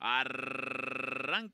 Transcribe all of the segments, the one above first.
Arr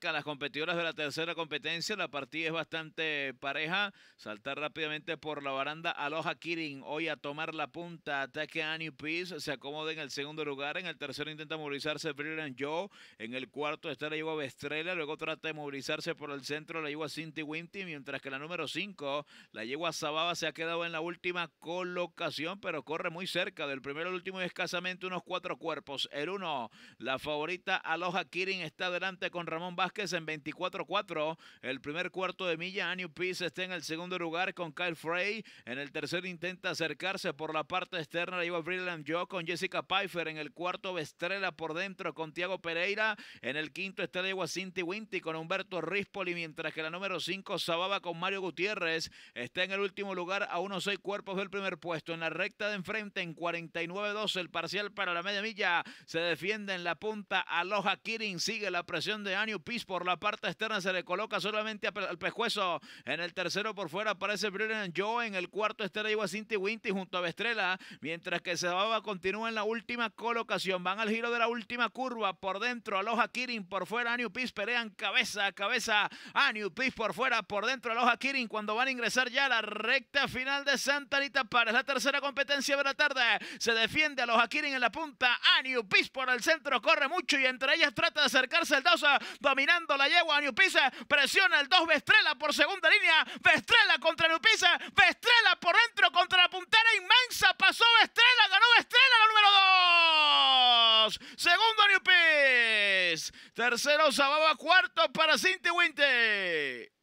las competidoras de la tercera competencia. La partida es bastante pareja. Saltar rápidamente por la baranda. Aloha Kirin hoy a tomar la punta. Ataque a New Peace. Se acomoda en el segundo lugar. En el tercero intenta movilizarse Brilliant Joe. En el cuarto está la yegua bestrella Luego trata de movilizarse por el centro la yegua Cinti Winti Mientras que la número 5, la yegua sababa se ha quedado en la última colocación. Pero corre muy cerca del primero al último y escasamente unos cuatro cuerpos. El uno, la favorita Aloha Kirin está adelante con Ramón Vázquez en 24-4. El primer cuarto de milla, año Peace está en el segundo lugar con Kyle Frey. En el tercero intenta acercarse por la parte externa. La lleva Freeland Joe con Jessica Pfeiffer. En el cuarto, Bestrela por dentro con Tiago Pereira. En el quinto está la Cinti Winti con Humberto Rispoli. Mientras que la número 5, Sababa con Mario Gutiérrez, está en el último lugar a unos seis cuerpos del primer puesto. En la recta de enfrente, en 49-12, el parcial para la media milla. Se defiende en la punta Aloha Kirin. Sigue la presión de Anio Pis por la parte externa se le coloca solamente al pescuezo. En el tercero por fuera aparece Brilliant Joe. En el cuarto Estela iba Cinti Winty junto a Bestrela Mientras que Sebaba continúa en la última colocación. Van al giro de la última curva. Por dentro Aloha Kirin. Por fuera New Piz pelean cabeza a cabeza. New Piz por fuera. Por dentro Aloha Kirin. Cuando van a ingresar ya a la recta final de Santa Anita para La tercera competencia de la tarde. Se defiende Aloha Kirin en la punta. New Piz por el centro. Corre mucho y entre ellas trata de acercarse el dosa dominando la yegua Pisa. presiona el 2 Vestrela por segunda línea, Vestrela contra Pisa. Vestrela por dentro contra la puntera inmensa, pasó Vestrela, ganó Vestrela la número 2, segundo Pisa. tercero Sababa, cuarto para Cinti Winter.